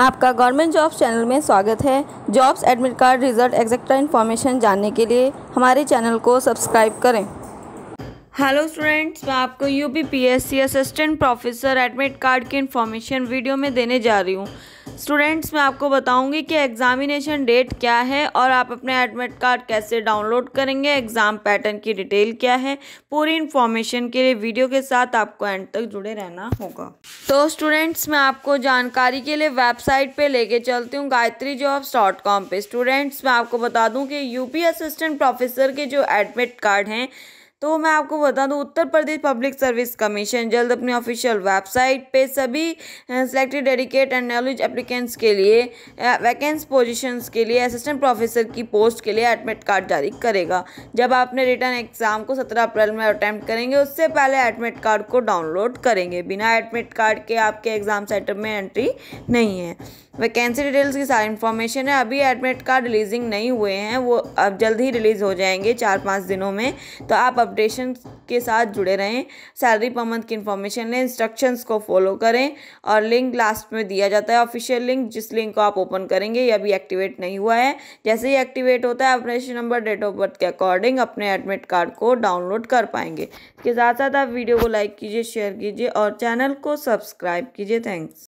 आपका government jobs channel में स्वागत है jobs admit card result etcetera information जानने के लिए हमारे चैनल को सब्सक्राइब करें हेलो स्टूडेंट्स मैं आपको U P P S C assistant professor admit card की इन्फॉर्मेशन वीडियो में देने जा रही हूँ स्टूडेंट्स मैं आपको बताऊंगी कि एग्ज़ामिनेशन डेट क्या है और आप अपने एडमिट कार्ड कैसे डाउनलोड करेंगे एग्ज़ाम पैटर्न की डिटेल क्या है पूरी इन्फॉर्मेशन के लिए वीडियो के साथ आपको एंड तक जुड़े रहना होगा तो स्टूडेंट्स मैं आपको जानकारी के लिए वेबसाइट पे लेके चलती हूँ गायत्री जॉब्स डॉट कॉम पर स्टूडेंट्स मैं आपको बता दूँ कि यूपी असिस्टेंट प्रोफेसर के जो एडमिट कार्ड हैं तो मैं आपको बता दूं Uttar Pradesh public service commission जल्द अपनी ऑफिशियल वेबसाइट पे सभी selected dedicate and knowledge applicants के लिए वैकेंस पोजीशंस के लिए असिस्टेंट प्रोफेसर की पोस्ट के लिए एडमिट कार्ड जारी करेगा जब आपने रिटर्न एग्ज़ाम को सत्रह अप्रैल में अटैम्प्ट करेंगे उससे पहले एडमिट कार्ड को डाउनलोड करेंगे बिना एडमिट कार्ड के आपके एग्ज़ाम सेंटर में एंट्री नहीं है वैकेंसी डिटेल्स की सारी इन्फॉर्मेशन है अभी एडमिट कार्ड रिलीजिंग नहीं हुए हैं वो अब जल्द ही रिलीज़ हो जाएंगे चार पाँच दिनों में तो आप अपडेशन के साथ जुड़े रहें सैलरी पर मंथ की इन्फॉर्मेशन लें इंस्ट्रक्शंस को फॉलो करें और लिंक लास्ट में दिया जाता है ऑफिशियल लिंक जिस लिंक को आप ओपन करेंगे ये अभी एक्टिवेट नहीं हुआ है जैसे ही एक्टिवेट होता है अपने नंबर डेट ऑफ बर्थ के अकॉर्डिंग अपने एडमिट कार्ड को डाउनलोड कर पाएंगे इसके साथ साथ आप वीडियो को लाइक कीजिए शेयर कीजिए और चैनल को सब्सक्राइब कीजिए थैंक्स